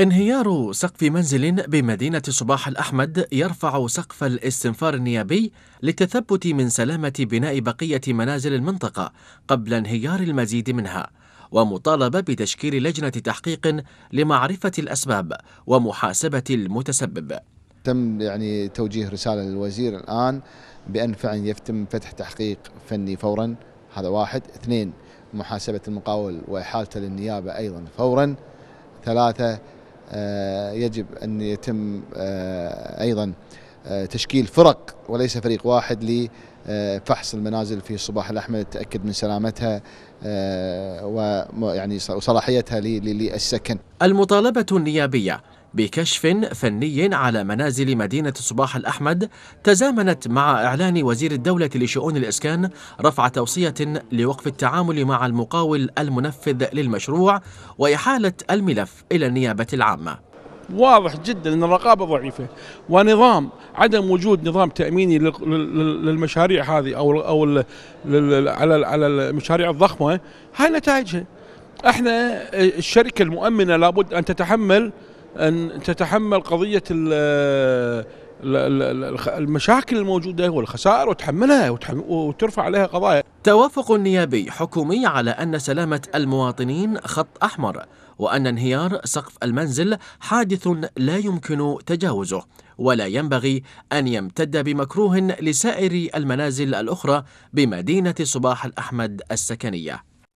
انهيار سقف منزل بمدينة صباح الأحمد يرفع سقف الاستنفار النيابي للتثبت من سلامة بناء بقية منازل المنطقة قبل انهيار المزيد منها ومطالبة بتشكيل لجنة تحقيق لمعرفة الأسباب ومحاسبة المتسبب تم يعني توجيه رسالة للوزير الآن بأن فعلا يتم فتح تحقيق فني فورا هذا واحد اثنين محاسبة المقاول وإحالته للنيابة أيضا فورا ثلاثة آه، يجب أن يتم آه، أيضا آه، تشكيل فرق وليس فريق واحد لفحص المنازل في الصباح الأحمد للتأكد من سلامتها ويعني وصلاحيتها للسكن المطالبة النيابية بكشف فني على منازل مدينة صباح الأحمد تزامنت مع إعلان وزير الدولة لشؤون الإسكان رفع توصية لوقف التعامل مع المقاول المنفذ للمشروع وإحالة الملف إلى النيابة العامة واضح جدا ان الرقابه ضعيفه ونظام عدم وجود نظام تاميني للمشاريع هذه او او على على المشاريع الضخمه هاي نتائجها احنا آه، الشركه المؤمنه لابد ان تتحمل أن تتحمل قضية المشاكل الموجودة والخسائر وتحملها وترفع عليها قضايا توافق نيابي حكومي على أن سلامة المواطنين خط أحمر وأن انهيار سقف المنزل حادث لا يمكن تجاوزه ولا ينبغي أن يمتد بمكروه لسائر المنازل الأخرى بمدينة صباح الأحمد السكنية